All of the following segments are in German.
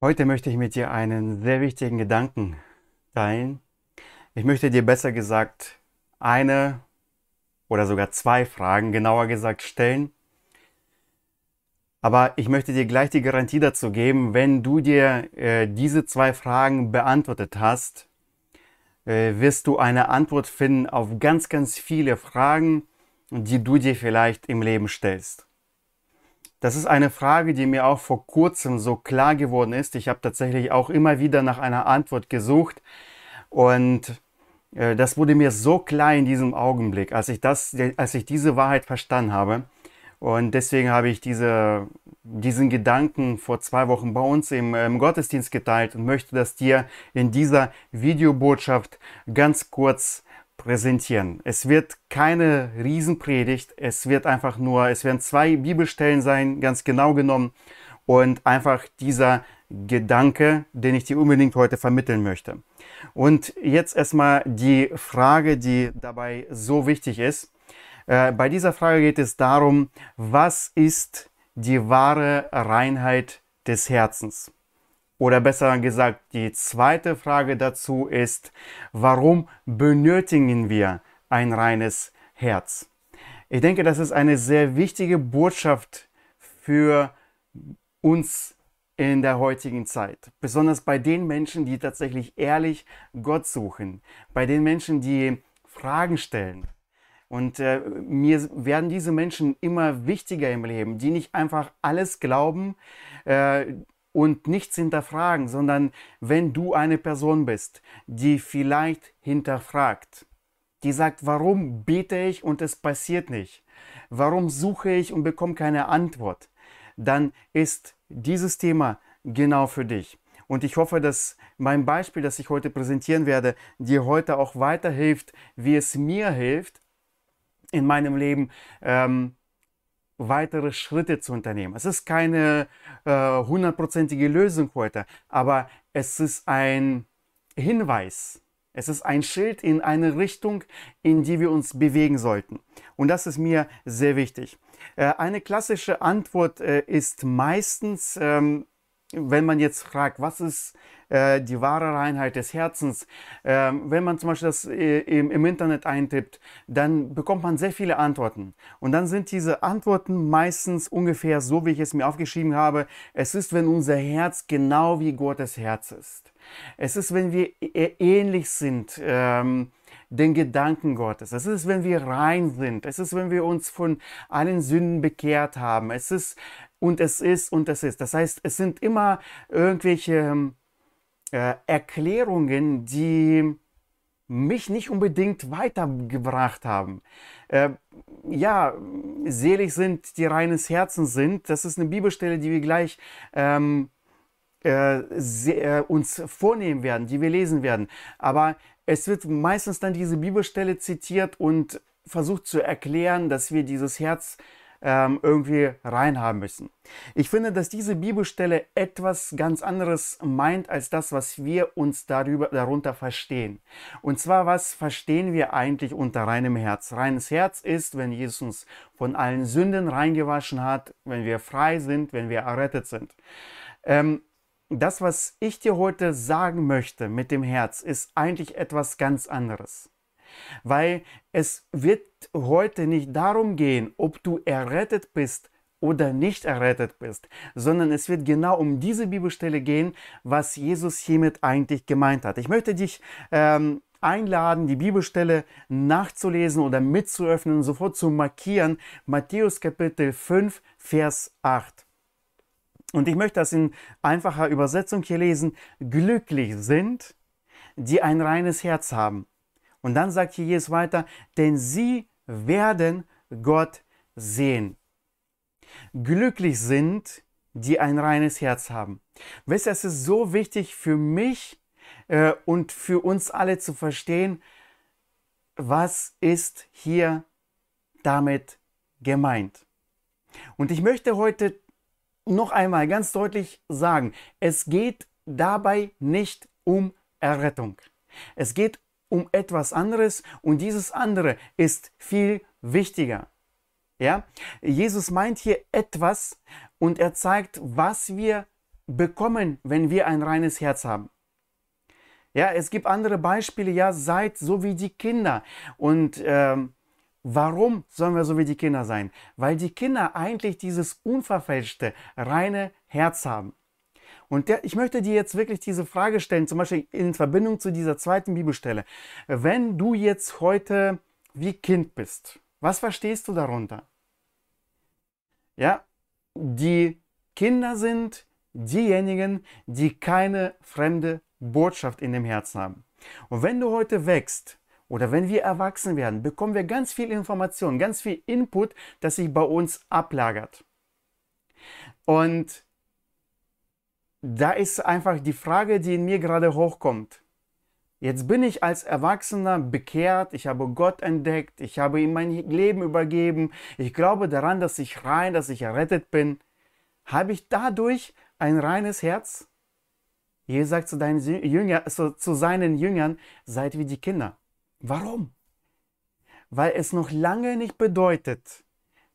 Heute möchte ich mit dir einen sehr wichtigen Gedanken teilen. Ich möchte dir besser gesagt eine oder sogar zwei Fragen genauer gesagt stellen. Aber ich möchte dir gleich die Garantie dazu geben, wenn du dir äh, diese zwei Fragen beantwortet hast, äh, wirst du eine Antwort finden auf ganz, ganz viele Fragen, die du dir vielleicht im Leben stellst? Das ist eine Frage, die mir auch vor kurzem so klar geworden ist. Ich habe tatsächlich auch immer wieder nach einer Antwort gesucht und äh, das wurde mir so klar in diesem Augenblick, als ich, das, als ich diese Wahrheit verstanden habe. Und deswegen habe ich diese, diesen Gedanken vor zwei Wochen bei uns im, äh, im Gottesdienst geteilt und möchte das dir in dieser Videobotschaft ganz kurz präsentieren. Es wird keine Riesenpredigt, es wird einfach nur, es werden zwei Bibelstellen sein, ganz genau genommen. Und einfach dieser Gedanke, den ich dir unbedingt heute vermitteln möchte. Und jetzt erstmal die Frage, die dabei so wichtig ist. Äh, bei dieser Frage geht es darum, was ist die wahre Reinheit des Herzens? Oder besser gesagt, die zweite Frage dazu ist, warum benötigen wir ein reines Herz? Ich denke, das ist eine sehr wichtige Botschaft für uns in der heutigen Zeit. Besonders bei den Menschen, die tatsächlich ehrlich Gott suchen, bei den Menschen, die Fragen stellen. Und äh, mir werden diese Menschen immer wichtiger im Leben, die nicht einfach alles glauben, äh, und nichts hinterfragen, sondern wenn du eine Person bist, die vielleicht hinterfragt, die sagt, warum bete ich und es passiert nicht, warum suche ich und bekomme keine Antwort, dann ist dieses Thema genau für dich. Und ich hoffe, dass mein Beispiel, das ich heute präsentieren werde, dir heute auch weiterhilft, wie es mir hilft, in meinem Leben ähm, weitere Schritte zu unternehmen. Es ist keine äh, hundertprozentige äh, Lösung heute, aber es ist ein Hinweis. Es ist ein Schild in eine Richtung, in die wir uns bewegen sollten. Und das ist mir sehr wichtig. Äh, eine klassische Antwort äh, ist meistens, ähm, wenn man jetzt fragt, was ist äh, die wahre Reinheit des Herzens, äh, wenn man zum Beispiel das äh, im, im, Internet eintippt, dann bekommt man sehr viele Antworten. Und dann sind diese Antworten meistens ungefähr so, wie ich es mir aufgeschrieben habe. Es ist, wenn unser Herz genau wie Gottes Herz ist. Es ist, wenn wir äh, ähnlich sind. Ähm, den Gedanken Gottes. Es ist, wenn wir rein sind. Es ist, wenn wir uns von allen Sünden bekehrt haben. Es ist, und es ist und es ist. Das heißt, es sind immer irgendwelche ähm, äh, Erklärungen, die mich nicht unbedingt weitergebracht haben. Äh, ja, selig sind, die reines Herzens sind. Das ist eine Bibelstelle, die wir gleich ähm, äh, äh, uns vornehmen werden, die wir lesen werden. Aber es wird meistens dann diese Bibelstelle zitiert und versucht zu erklären, dass wir dieses Herz ähm, irgendwie reinhaben müssen. Ich finde, dass diese Bibelstelle etwas ganz anderes meint als das, was wir uns darüber, darunter verstehen. Und zwar, was verstehen wir eigentlich unter reinem Herz? Reines Herz ist, wenn Jesus uns von allen Sünden reingewaschen hat, wenn wir frei sind, wenn wir errettet sind. Ähm, das, was ich dir heute sagen möchte mit dem Herz, ist eigentlich etwas ganz anderes weil es wird heute nicht darum gehen, ob du errettet bist oder nicht errettet bist, sondern es wird genau um diese Bibelstelle gehen, was Jesus hiermit eigentlich gemeint hat. Ich möchte dich ähm, einladen, die Bibelstelle nachzulesen oder mitzuöffnen, sofort zu markieren. Matthäus Kapitel 5, Vers 8. Und ich möchte das in einfacher Übersetzung hier lesen. Glücklich sind, die ein reines Herz haben, und dann sagt hier Jesus weiter, denn sie werden Gott sehen. Glücklich sind, die ein reines Herz haben. Wisst ihr, es ist so wichtig für mich äh, und für uns alle zu verstehen, was ist hier damit gemeint. Und ich möchte heute noch einmal ganz deutlich sagen, es geht dabei nicht um Errettung. Es geht um etwas anderes und dieses andere ist viel wichtiger. Ja? Jesus meint hier etwas und er zeigt, was wir bekommen, wenn wir ein reines Herz haben. Ja, es gibt andere Beispiele, ja, seid so wie die Kinder. Und ähm, warum sollen wir so wie die Kinder sein? Weil die Kinder eigentlich dieses unverfälschte, reine Herz haben. Und der, ich möchte dir jetzt wirklich diese Frage stellen, zum Beispiel in Verbindung zu dieser zweiten Bibelstelle. Wenn du jetzt heute wie Kind bist, was verstehst du darunter? Ja, die Kinder sind diejenigen, die keine fremde Botschaft in dem Herzen haben. Und wenn du heute wächst, oder wenn wir erwachsen werden, bekommen wir ganz viel Information, ganz viel Input, das sich bei uns ablagert. Und da ist einfach die Frage, die in mir gerade hochkommt. Jetzt bin ich als Erwachsener bekehrt, ich habe Gott entdeckt, ich habe ihm mein Leben übergeben, ich glaube daran, dass ich rein, dass ich errettet bin. Habe ich dadurch ein reines Herz? Jesus sagt zu, deinen Jünger, zu, zu seinen Jüngern, seid wie die Kinder. Warum? Weil es noch lange nicht bedeutet,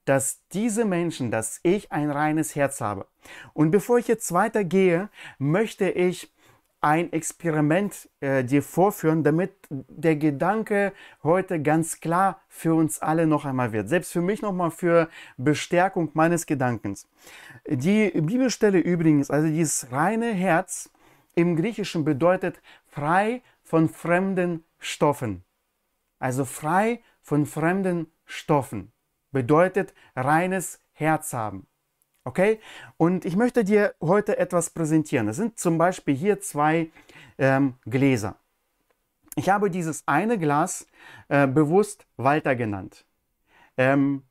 dass diese Menschen, dass ich ein reines Herz habe. Und bevor ich jetzt weitergehe, möchte ich ein Experiment äh, dir vorführen, damit der Gedanke heute ganz klar für uns alle noch einmal wird. Selbst für mich nochmal für Bestärkung meines Gedankens. Die Bibelstelle übrigens, also dieses reine Herz im Griechischen bedeutet frei von fremden Stoffen. Also frei von fremden Stoffen bedeutet reines Herz haben. Okay? Und ich möchte dir heute etwas präsentieren. Es sind zum Beispiel hier zwei ähm, Gläser. Ich habe dieses eine Glas äh, bewusst Walter genannt. Ähm,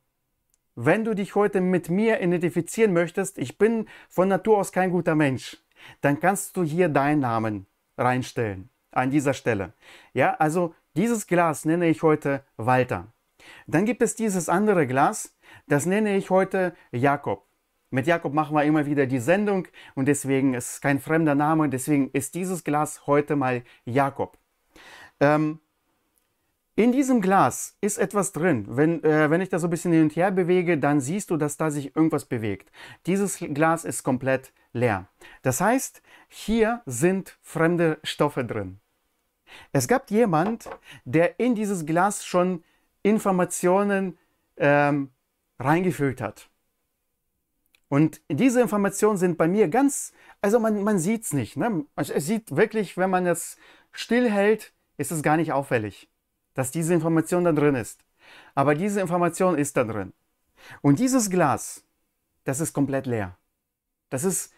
wenn du dich heute mit mir identifizieren möchtest, ich bin von Natur aus kein guter Mensch, dann kannst du hier deinen Namen reinstellen an dieser Stelle. Ja, also dieses Glas nenne ich heute Walter. Dann gibt es dieses andere Glas, das nenne ich heute Jakob. Mit Jakob machen wir immer wieder die Sendung und deswegen ist es kein fremder Name, deswegen ist dieses Glas heute mal Jakob. Ähm, in diesem Glas ist etwas drin. Wenn, äh, wenn ich das so ein bisschen hin und her bewege, dann siehst du, dass da sich irgendwas bewegt. Dieses Glas ist komplett leer. Das heißt, hier sind fremde Stoffe drin. Es gab jemand, der in dieses Glas schon Informationen ähm, reingefüllt hat. Und diese Informationen sind bei mir ganz, also man, man sieht es nicht. Ne? Es sieht wirklich, wenn man es stillhält, ist es gar nicht auffällig, dass diese Information da drin ist. Aber diese Information ist da drin. Und dieses Glas, das ist komplett leer. Das ist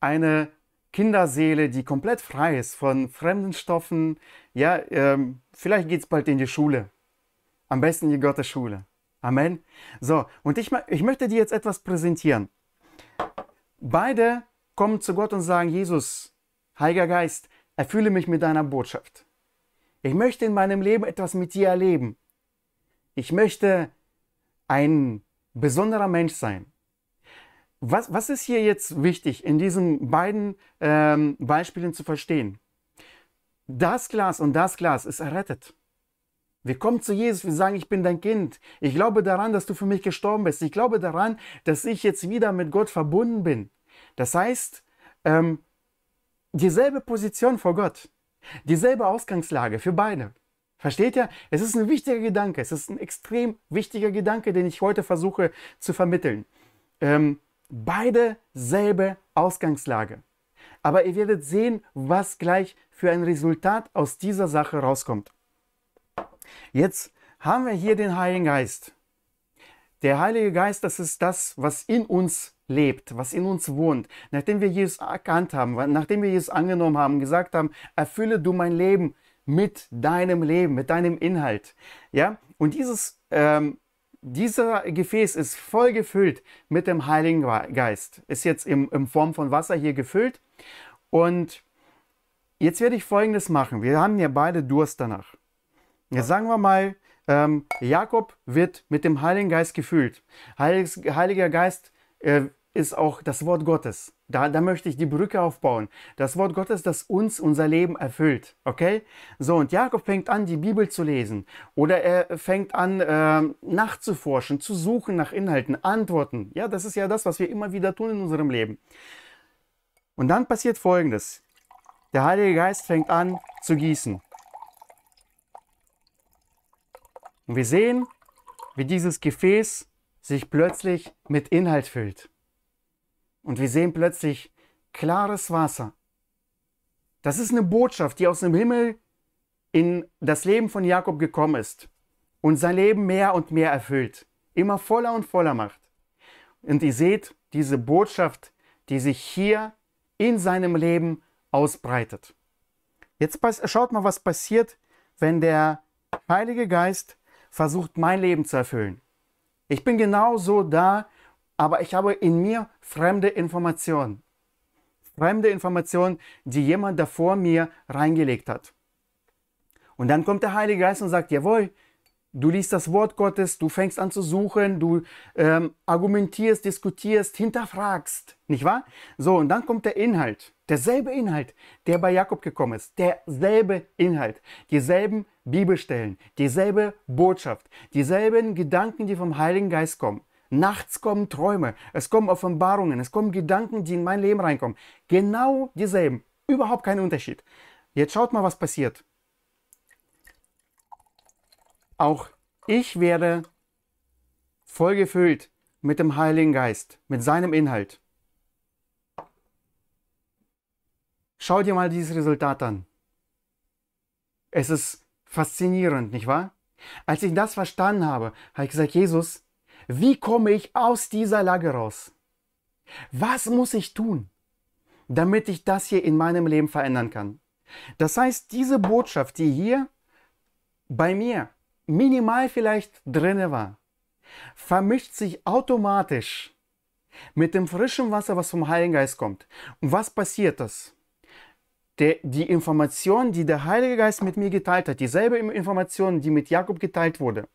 eine Kinderseele, die komplett frei ist von fremden Stoffen. Ja, ähm, vielleicht geht es bald in die Schule. Am besten die Gottesschule. Amen. So, und ich, ich möchte dir jetzt etwas präsentieren. Beide kommen zu Gott und sagen, Jesus, Heiliger Geist, erfülle mich mit deiner Botschaft. Ich möchte in meinem Leben etwas mit dir erleben. Ich möchte ein besonderer Mensch sein. Was, was ist hier jetzt wichtig in diesen beiden ähm, Beispielen zu verstehen? Das Glas und das Glas ist errettet. Wir kommen zu Jesus, wir sagen, ich bin dein Kind. Ich glaube daran, dass du für mich gestorben bist. Ich glaube daran, dass ich jetzt wieder mit Gott verbunden bin. Das heißt, ähm, dieselbe Position vor Gott, dieselbe Ausgangslage für beide. Versteht ihr? Es ist ein wichtiger Gedanke, es ist ein extrem wichtiger Gedanke, den ich heute versuche zu vermitteln. Ähm, beide selbe Ausgangslage. Aber ihr werdet sehen, was gleich für ein Resultat aus dieser Sache rauskommt. Jetzt haben wir hier den Heiligen Geist. Der Heilige Geist, das ist das, was in uns lebt, was in uns wohnt. Nachdem wir Jesus erkannt haben, nachdem wir Jesus angenommen haben, gesagt haben, erfülle du mein Leben mit deinem Leben, mit deinem Inhalt. Ja, und dieses, ähm, dieser Gefäß ist voll gefüllt mit dem Heiligen Geist. Ist jetzt in, in Form von Wasser hier gefüllt. Und jetzt werde ich Folgendes machen. Wir haben ja beide Durst danach. Jetzt sagen wir mal, ähm, Jakob wird mit dem Heiligen Geist gefüllt. Heiliges, Heiliger Geist äh, ist auch das Wort Gottes. Da, da möchte ich die Brücke aufbauen. Das Wort Gottes, das uns unser Leben erfüllt. Okay? So, und Jakob fängt an, die Bibel zu lesen. Oder er fängt an, äh, nachzuforschen, zu suchen nach Inhalten, Antworten. Ja, das ist ja das, was wir immer wieder tun in unserem Leben. Und dann passiert Folgendes. Der Heilige Geist fängt an zu gießen. Und wir sehen, wie dieses Gefäß sich plötzlich mit Inhalt füllt. Und wir sehen plötzlich klares Wasser. Das ist eine Botschaft, die aus dem Himmel in das Leben von Jakob gekommen ist und sein Leben mehr und mehr erfüllt, immer voller und voller macht. Und ihr seht diese Botschaft, die sich hier in seinem Leben ausbreitet. Jetzt schaut mal, was passiert, wenn der Heilige Geist versucht, mein Leben zu erfüllen. Ich bin genauso da, aber ich habe in mir fremde Informationen. Fremde Informationen, die jemand da vor mir reingelegt hat. Und dann kommt der Heilige Geist und sagt, jawohl, Du liest das Wort Gottes, du fängst an zu suchen, du ähm, argumentierst, diskutierst, hinterfragst, nicht wahr? So, und dann kommt der Inhalt, derselbe Inhalt, der bei Jakob gekommen ist, derselbe Inhalt, dieselben Bibelstellen, dieselbe Botschaft, dieselben Gedanken, die vom Heiligen Geist kommen. Nachts kommen Träume, es kommen Offenbarungen, es kommen Gedanken, die in mein Leben reinkommen. Genau dieselben, überhaupt kein Unterschied. Jetzt schaut mal, was passiert. Auch ich werde voll gefüllt mit dem Heiligen Geist, mit seinem Inhalt. Schau dir mal dieses Resultat an. Es ist faszinierend, nicht wahr? Als ich das verstanden habe, habe ich gesagt, Jesus, wie komme ich aus dieser Lage raus? Was muss ich tun, damit ich das hier in meinem Leben verändern kann? Das heißt, diese Botschaft, die hier bei mir minimal vielleicht drinne war, vermischt sich automatisch mit dem frischen Wasser, was vom Heiligen Geist kommt. Und was passiert das? Der, die Information, die der Heilige Geist mit mir geteilt hat, dieselbe Information, die mit Jakob geteilt wurde.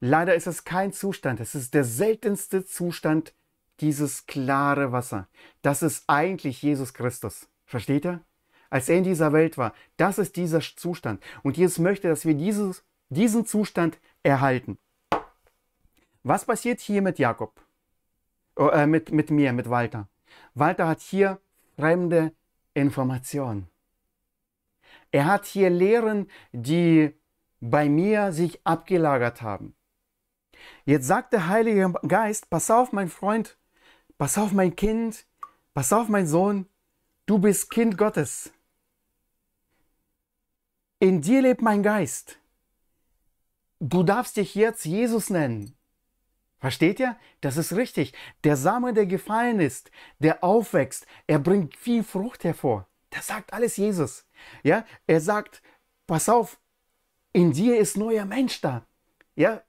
Leider ist es kein Zustand, es ist der seltenste Zustand, dieses klare Wasser. Das ist eigentlich Jesus Christus. Versteht ihr? als er in dieser Welt war. Das ist dieser Zustand. Und Jesus möchte, dass wir dieses, diesen Zustand erhalten. Was passiert hier mit Jakob? Oh, äh, mit, mit mir, mit Walter. Walter hat hier fremde Informationen. Er hat hier Lehren, die bei mir sich abgelagert haben. Jetzt sagt der Heilige Geist, pass auf, mein Freund, pass auf, mein Kind, pass auf, mein Sohn, du bist Kind Gottes. In dir lebt mein Geist. Du darfst dich jetzt Jesus nennen. Versteht ihr? Das ist richtig. Der Same, der gefallen ist, der aufwächst, er bringt viel Frucht hervor. Das sagt alles Jesus. Ja, er sagt, pass auf, in dir ist neuer Mensch da. Ja,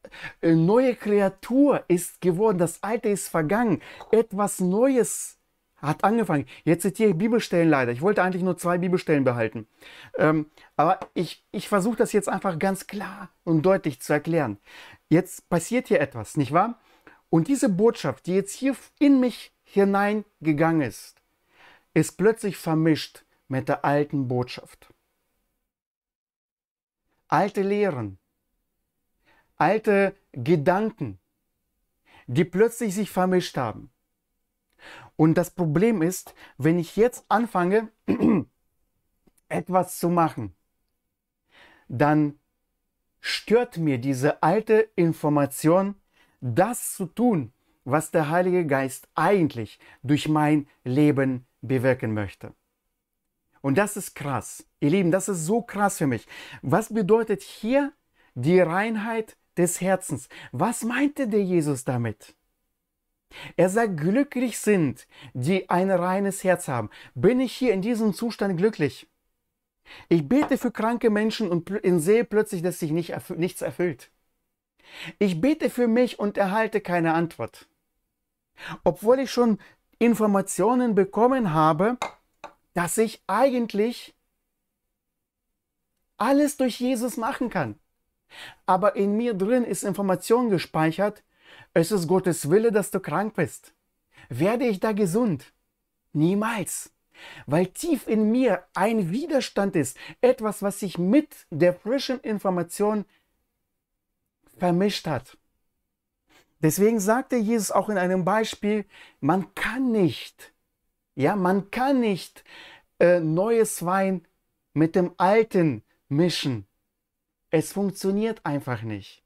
äh, neue Kreatur ist geworden, das Alte ist vergangen, etwas Neues hat angefangen. Jetzt zitiere ich Bibelstellen leider. Ich wollte eigentlich nur zwei Bibelstellen behalten. Ähm, aber ich, ich versuche das jetzt einfach ganz klar und deutlich zu erklären. Jetzt passiert hier etwas, nicht wahr? Und diese Botschaft, die jetzt hier in mich hineingegangen ist, ist plötzlich vermischt mit der alten Botschaft. Alte Lehren, alte Gedanken, die plötzlich sich vermischt haben. Und das Problem ist, wenn ich jetzt anfange, etwas zu machen, dann stört mir diese alte Information, das zu tun, was der Heilige Geist eigentlich durch mein Leben bewirken möchte. Und das ist krass. Ihr Lieben, das ist so krass für mich. Was bedeutet hier die Reinheit des Herzens? Was meinte der Jesus damit? Er sagt, glücklich sind, die ein reines Herz haben. Bin ich hier in diesem Zustand glücklich? Ich bete für kranke Menschen und sehe plötzlich, dass sich nicht erfü nichts erfüllt. Ich bete für mich und erhalte keine Antwort. Obwohl ich schon Informationen bekommen habe, dass ich eigentlich alles durch Jesus machen kann. Aber in mir drin ist Information gespeichert, es ist Gottes Wille, dass du krank bist. Werde ich da gesund? Niemals. Weil tief in mir ein Widerstand ist, etwas, was sich mit der frischen Information vermischt hat. Deswegen sagte Jesus auch in einem Beispiel, man kann nicht, ja, man kann nicht äh, neues Wein mit dem alten mischen. Es funktioniert einfach nicht.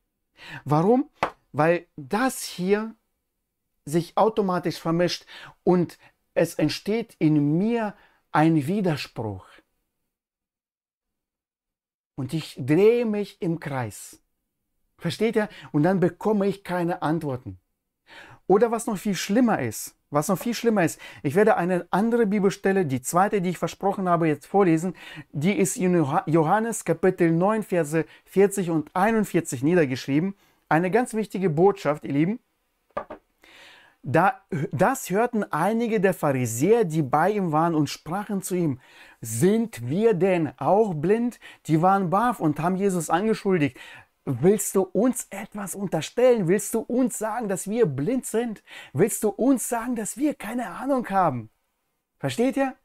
Warum? weil das hier sich automatisch vermischt und es entsteht in mir ein Widerspruch. Und ich drehe mich im Kreis. Versteht ihr? Und dann bekomme ich keine Antworten. Oder was noch viel schlimmer ist, was noch viel schlimmer ist, ich werde eine andere Bibelstelle, die zweite, die ich versprochen habe, jetzt vorlesen, die ist in Johannes Kapitel 9, Verse 40 und 41 niedergeschrieben eine ganz wichtige Botschaft, ihr Lieben. Da, das hörten einige der Pharisäer, die bei ihm waren, und sprachen zu ihm, sind wir denn auch blind? Die waren barf und haben Jesus angeschuldigt. Willst du uns etwas unterstellen? Willst du uns sagen, dass wir blind sind? Willst du uns sagen, dass wir keine Ahnung haben? Versteht ihr?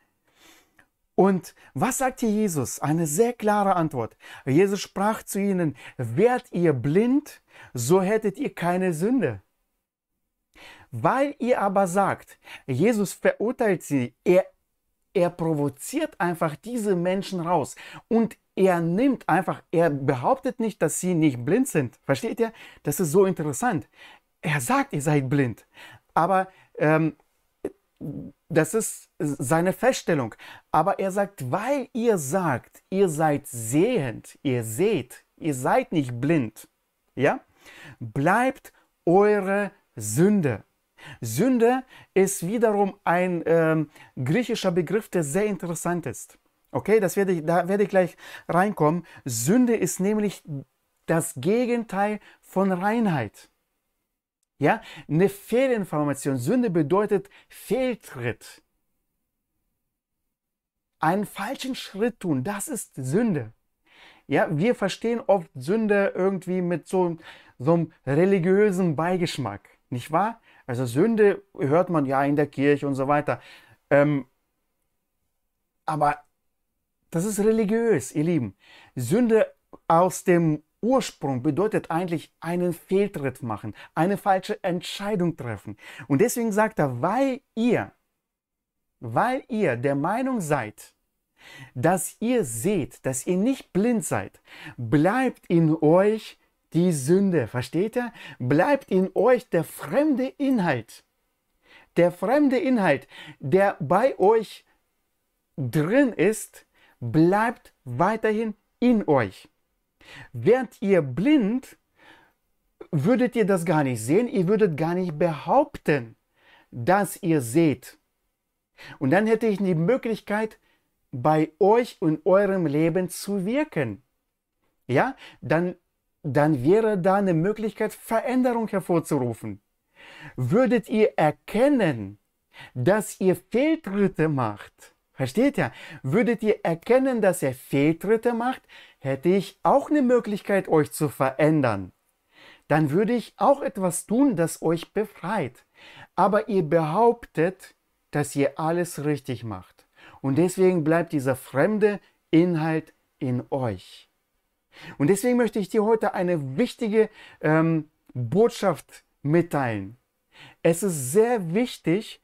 Und was sagt hier Jesus? Eine sehr klare Antwort. Jesus sprach zu ihnen, Werdet ihr blind? so hättet ihr keine Sünde. Weil ihr aber sagt, Jesus verurteilt sie, er, er provoziert einfach diese Menschen raus und er nimmt einfach, er behauptet nicht, dass sie nicht blind sind. Versteht ihr? Das ist so interessant. Er sagt, ihr seid blind, aber ähm, das ist seine Feststellung. Aber er sagt, weil ihr sagt, ihr seid sehend, ihr seht, ihr seid nicht blind. Ja? Bleibt eure Sünde. Sünde ist wiederum ein ähm, griechischer Begriff, der sehr interessant ist. Okay, das werde ich, da werde ich gleich reinkommen. Sünde ist nämlich das Gegenteil von Reinheit. Ja, eine Fehlinformation. Sünde bedeutet Fehltritt. Einen falschen Schritt tun, das ist Sünde. Ja, wir verstehen oft Sünde irgendwie mit so, so einem religiösen Beigeschmack, nicht wahr? Also Sünde hört man ja in der Kirche und so weiter. Ähm, aber das ist religiös, ihr Lieben. Sünde aus dem Ursprung bedeutet eigentlich einen Fehltritt machen, eine falsche Entscheidung treffen. Und deswegen sagt er, weil ihr, weil ihr der Meinung seid, dass ihr seht, dass ihr nicht blind seid, bleibt in euch die Sünde. Versteht ihr? Bleibt in euch der fremde Inhalt. Der fremde Inhalt, der bei euch drin ist, bleibt weiterhin in euch. Wärt ihr blind, würdet ihr das gar nicht sehen, ihr würdet gar nicht behaupten, dass ihr seht. Und dann hätte ich die Möglichkeit, bei euch und eurem Leben zu wirken. Ja, dann, dann wäre da eine Möglichkeit, Veränderung hervorzurufen. Würdet ihr erkennen, dass ihr Fehltritte macht, versteht ihr? Würdet ihr erkennen, dass ihr Fehltritte macht, hätte ich auch eine Möglichkeit, euch zu verändern. Dann würde ich auch etwas tun, das euch befreit. Aber ihr behauptet, dass ihr alles richtig macht. Und deswegen bleibt dieser fremde Inhalt in euch. Und deswegen möchte ich dir heute eine wichtige ähm, Botschaft mitteilen. Es ist sehr wichtig,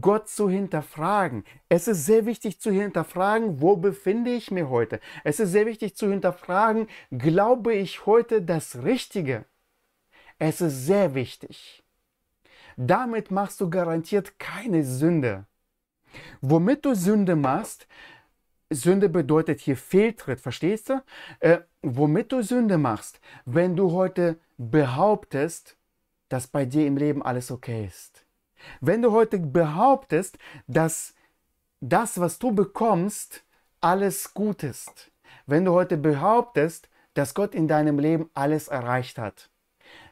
Gott zu hinterfragen. Es ist sehr wichtig zu hinterfragen, wo befinde ich mich heute. Es ist sehr wichtig zu hinterfragen, glaube ich heute das Richtige. Es ist sehr wichtig. Damit machst du garantiert keine Sünde womit du Sünde machst, Sünde bedeutet hier Fehltritt, verstehst du? Äh, womit du Sünde machst, wenn du heute behauptest, dass bei dir im Leben alles okay ist. Wenn du heute behauptest, dass das, was du bekommst, alles gut ist. Wenn du heute behauptest, dass Gott in deinem Leben alles erreicht hat,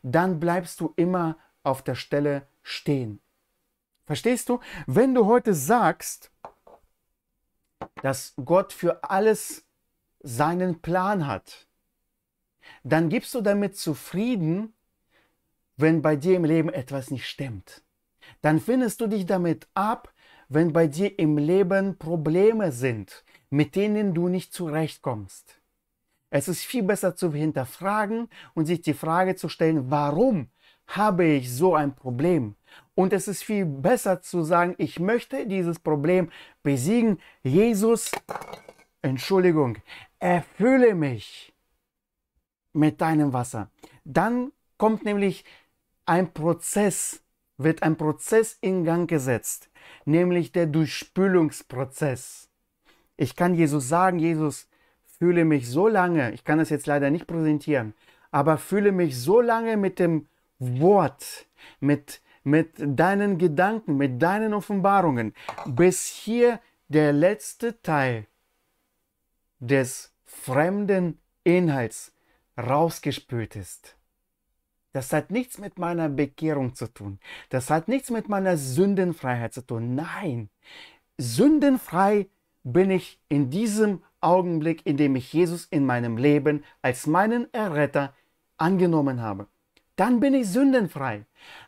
dann bleibst du immer auf der Stelle stehen. Verstehst du? Wenn du heute sagst, dass Gott für alles seinen Plan hat, dann gibst du damit zufrieden, wenn bei dir im Leben etwas nicht stimmt. Dann findest du dich damit ab, wenn bei dir im Leben Probleme sind, mit denen du nicht zurechtkommst. Es ist viel besser zu hinterfragen und sich die Frage zu stellen, warum habe ich so ein Problem? Und es ist viel besser zu sagen, ich möchte dieses Problem besiegen. Jesus, Entschuldigung, erfülle mich mit deinem Wasser. Dann kommt nämlich ein Prozess, wird ein Prozess in Gang gesetzt, nämlich der Durchspülungsprozess. Ich kann Jesus sagen, Jesus, fühle mich so lange, ich kann das jetzt leider nicht präsentieren, aber fühle mich so lange mit dem Wort, mit mit deinen Gedanken, mit deinen Offenbarungen. Bis hier der letzte Teil des fremden Inhalts rausgespült ist. Das hat nichts mit meiner Bekehrung zu tun. Das hat nichts mit meiner Sündenfreiheit zu tun. Nein, sündenfrei bin ich in diesem Augenblick, in dem ich Jesus in meinem Leben als meinen Erretter angenommen habe. Dann bin ich sündenfrei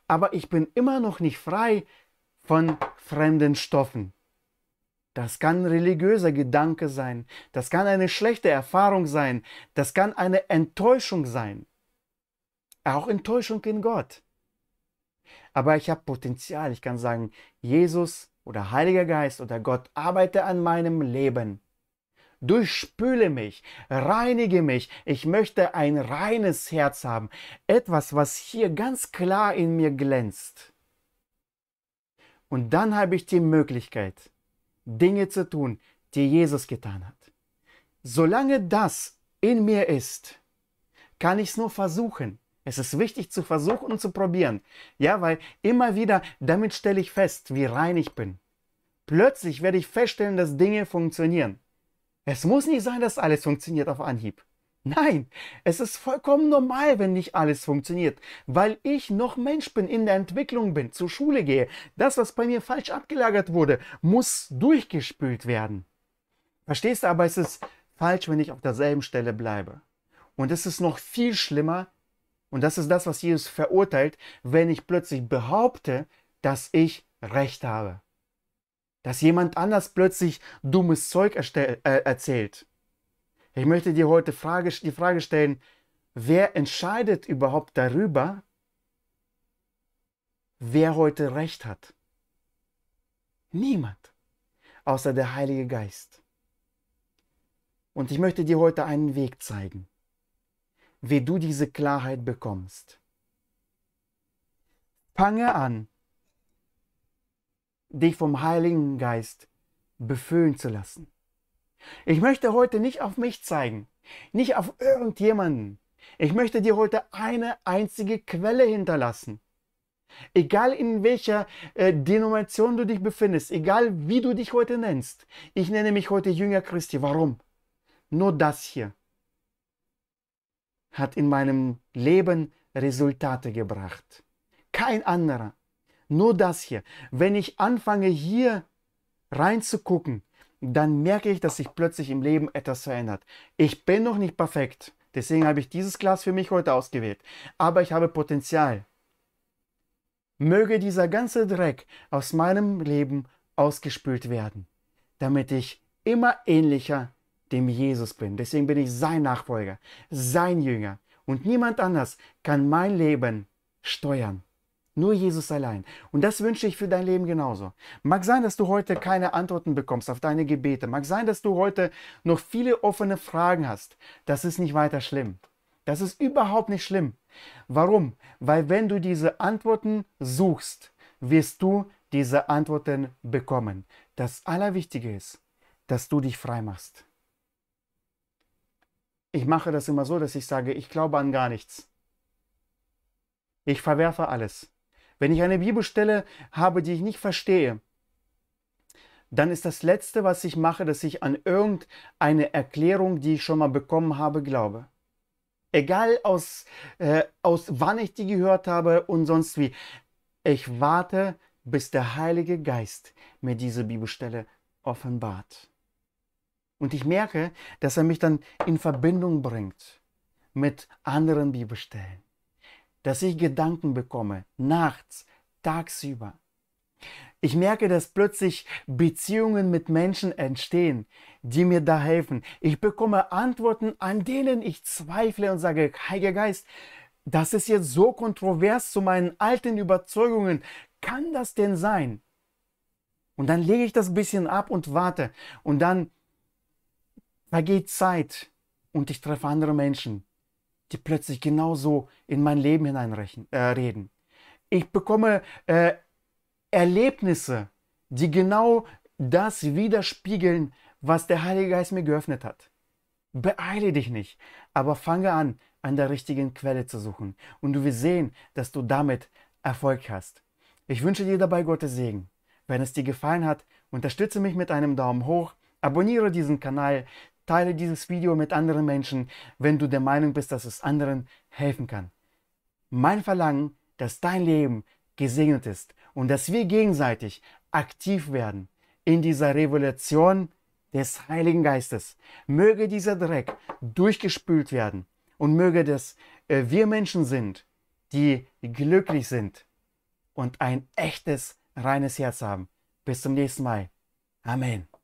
aber ich bin immer noch nicht frei von fremden Stoffen. Das kann ein religiöser Gedanke sein, das kann eine schlechte Erfahrung sein, das kann eine Enttäuschung sein, auch Enttäuschung in Gott. Aber ich habe Potenzial, ich kann sagen, Jesus oder Heiliger Geist oder Gott, arbeite an meinem Leben durchspüle mich, reinige mich. Ich möchte ein reines Herz haben. Etwas, was hier ganz klar in mir glänzt. Und dann habe ich die Möglichkeit, Dinge zu tun, die Jesus getan hat. Solange das in mir ist, kann ich es nur versuchen. Es ist wichtig zu versuchen und zu probieren. Ja, weil immer wieder, damit stelle ich fest, wie rein ich bin. Plötzlich werde ich feststellen, dass Dinge funktionieren. Es muss nicht sein, dass alles funktioniert auf Anhieb. Nein, es ist vollkommen normal, wenn nicht alles funktioniert, weil ich noch Mensch bin, in der Entwicklung bin, zur Schule gehe. Das, was bei mir falsch abgelagert wurde, muss durchgespült werden. Verstehst du, aber es ist falsch, wenn ich auf derselben Stelle bleibe. Und es ist noch viel schlimmer, und das ist das, was Jesus verurteilt, wenn ich plötzlich behaupte, dass ich Recht habe dass jemand anders plötzlich dummes Zeug erstell, äh, erzählt. Ich möchte dir heute Frage, die Frage stellen, wer entscheidet überhaupt darüber, wer heute recht hat? Niemand, außer der Heilige Geist. Und ich möchte dir heute einen Weg zeigen, wie du diese Klarheit bekommst. Fange an, dich vom Heiligen Geist befüllen zu lassen. Ich möchte heute nicht auf mich zeigen, nicht auf irgendjemanden. Ich möchte dir heute eine einzige Quelle hinterlassen. Egal in welcher äh, Denomination du dich befindest, egal wie du dich heute nennst. Ich nenne mich heute Jünger Christi. Warum? Nur das hier hat in meinem Leben Resultate gebracht. Kein anderer. Nur das hier. Wenn ich anfange hier reinzugucken, dann merke ich, dass sich plötzlich im Leben etwas verändert. Ich bin noch nicht perfekt. Deswegen habe ich dieses Glas für mich heute ausgewählt. Aber ich habe Potenzial. Möge dieser ganze Dreck aus meinem Leben ausgespült werden, damit ich immer ähnlicher dem Jesus bin. Deswegen bin ich sein Nachfolger, sein Jünger. Und niemand anders kann mein Leben steuern. Nur Jesus allein. Und das wünsche ich für dein Leben genauso. Mag sein, dass du heute keine Antworten bekommst auf deine Gebete. Mag sein, dass du heute noch viele offene Fragen hast. Das ist nicht weiter schlimm. Das ist überhaupt nicht schlimm. Warum? Weil wenn du diese Antworten suchst, wirst du diese Antworten bekommen. Das Allerwichtige ist, dass du dich frei machst. Ich mache das immer so, dass ich sage, ich glaube an gar nichts. Ich verwerfe alles. Wenn ich eine Bibelstelle habe, die ich nicht verstehe, dann ist das Letzte, was ich mache, dass ich an irgendeine Erklärung, die ich schon mal bekommen habe, glaube. Egal aus, äh, aus wann ich die gehört habe und sonst wie. Ich warte, bis der Heilige Geist mir diese Bibelstelle offenbart. Und ich merke, dass er mich dann in Verbindung bringt mit anderen Bibelstellen dass ich Gedanken bekomme, nachts, tagsüber. Ich merke, dass plötzlich Beziehungen mit Menschen entstehen, die mir da helfen. Ich bekomme Antworten, an denen ich zweifle und sage, Heiliger Geist, das ist jetzt so kontrovers zu meinen alten Überzeugungen. Kann das denn sein? Und dann lege ich das bisschen ab und warte. Und dann vergeht Zeit und ich treffe andere Menschen, die plötzlich genauso in mein Leben hineinreden. Äh, Ich bekomme äh, Erlebnisse, die genau das widerspiegeln, was der Heilige Geist mir geöffnet hat. Beeile dich nicht, aber fange an, an der richtigen Quelle zu suchen. Und du wirst sehen, dass du damit Erfolg hast. Ich wünsche dir dabei Gottes Segen. Wenn es dir gefallen hat, unterstütze mich mit einem Daumen hoch, abonniere diesen Kanal, Teile dieses Video mit anderen Menschen, wenn du der Meinung bist, dass es anderen helfen kann. Mein Verlangen, dass dein Leben gesegnet ist und dass wir gegenseitig aktiv werden in dieser Revolution des Heiligen Geistes. Möge dieser Dreck durchgespült werden und möge das äh, wir Menschen sind, die glücklich sind und ein echtes, reines Herz haben. Bis zum nächsten Mal. Amen.